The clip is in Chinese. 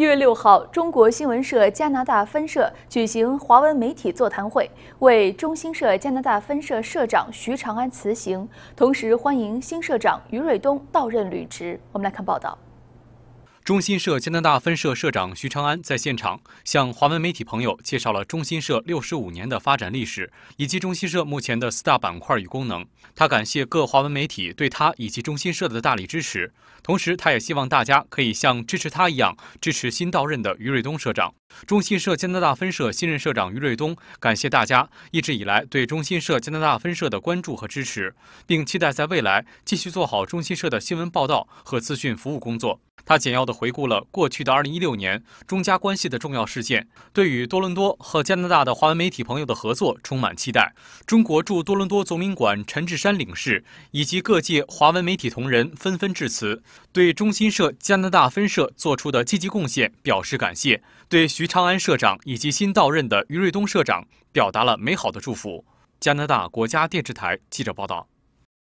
一月六号，中国新闻社加拿大分社举行华文媒体座谈会，为中新社加拿大分社社长徐长安辞行，同时欢迎新社长于瑞东到任履职。我们来看报道。中新社加拿大分社社长徐长安在现场向华文媒体朋友介绍了中新社六十五年的发展历史以及中新社目前的四大板块与功能。他感谢各华文媒体对他以及中新社的大力支持，同时他也希望大家可以像支持他一样支持新到任的于瑞东社长。中新社加拿大分社新任社长于瑞东感谢大家一直以来对中新社加拿大分社的关注和支持，并期待在未来继续做好中新社的新闻报道和资讯服务工作。他简要的。回顾了过去的二零一六年中加关系的重要事件，对与多伦多和加拿大的华文媒体朋友的合作充满期待。中国驻多伦多总领馆陈志山领事以及各界华文媒体同仁纷纷致辞，对中新社加拿大分社做出的积极贡献表示感谢，对徐长安社长以及新到任的于瑞东社长表达了美好的祝福。加拿大国家电视台记者报道。